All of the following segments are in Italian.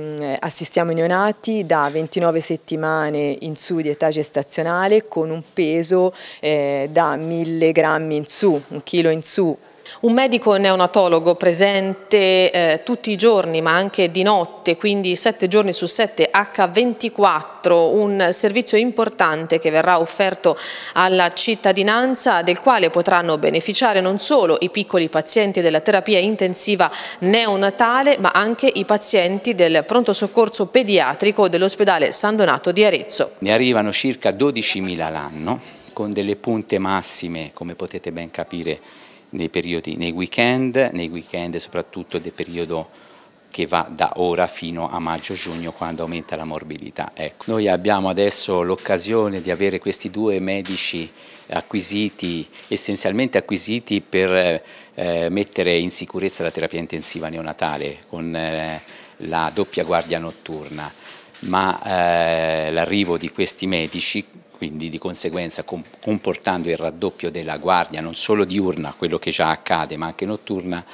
Mm, eh, assistiamo i neonati da 29 settimane in su di età gestazionale con un peso eh, da 1000 grammi in su, un chilo in su un medico neonatologo presente eh, tutti i giorni ma anche di notte, quindi 7 giorni su 7 H24, un servizio importante che verrà offerto alla cittadinanza del quale potranno beneficiare non solo i piccoli pazienti della terapia intensiva neonatale ma anche i pazienti del pronto soccorso pediatrico dell'ospedale San Donato di Arezzo. Ne arrivano circa 12.000 l'anno con delle punte massime come potete ben capire nei, periodi, nei weekend, nei weekend soprattutto del periodo che va da ora fino a maggio-giugno quando aumenta la morbidità. Ecco. Noi abbiamo adesso l'occasione di avere questi due medici acquisiti, essenzialmente acquisiti per eh, mettere in sicurezza la terapia intensiva neonatale con eh, la doppia guardia notturna, ma eh, l'arrivo di questi medici quindi di conseguenza comportando il raddoppio della guardia non solo diurna, quello che già accade, ma anche notturna,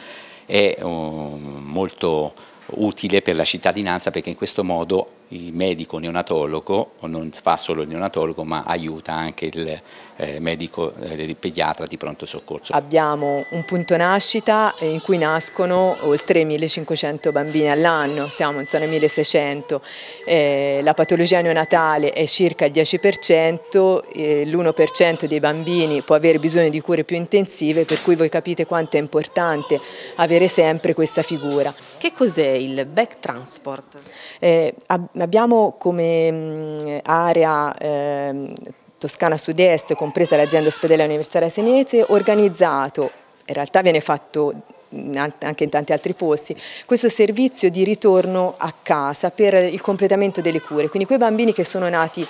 è oh, molto utile per la cittadinanza perché in questo modo il medico neonatologo, non fa solo il neonatologo ma aiuta anche il eh, medico eh, il pediatra di pronto soccorso. Abbiamo un punto nascita in cui nascono oltre 1500 bambini all'anno, siamo in zona 1600, eh, la patologia neonatale è circa il 10%, l'1% dei bambini può avere bisogno di cure più intensive per cui voi capite quanto è importante avere sempre questa figura. Che cos'è il back transport? Abbiamo come mm, area eh, Toscana Sud-Est, compresa l'azienda ospedale universitaria senese, organizzato, in realtà viene fatto mm, anche in tanti altri posti, questo servizio di ritorno a casa per il completamento delle cure, quindi quei bambini che sono nati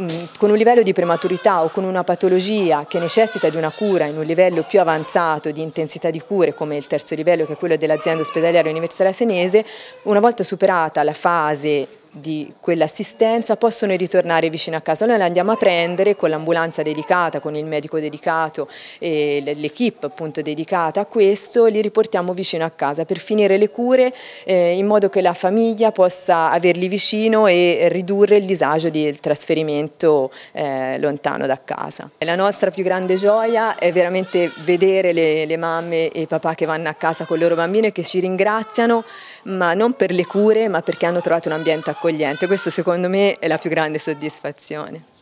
mm, con un livello di prematurità o con una patologia che necessita di una cura in un livello più avanzato di intensità di cure come il terzo livello che è quello dell'azienda ospedaliera universitaria senese, una volta superata la fase di quell'assistenza possono ritornare vicino a casa. Noi le andiamo a prendere con l'ambulanza dedicata, con il medico dedicato e l'equipe appunto dedicata a questo, li riportiamo vicino a casa per finire le cure eh, in modo che la famiglia possa averli vicino e ridurre il disagio del trasferimento eh, lontano da casa. La nostra più grande gioia è veramente vedere le, le mamme e i papà che vanno a casa con i loro bambini e che ci ringraziano, ma non per le cure, ma perché hanno trovato un ambiente accogliente accogliente. Questo secondo me è la più grande soddisfazione.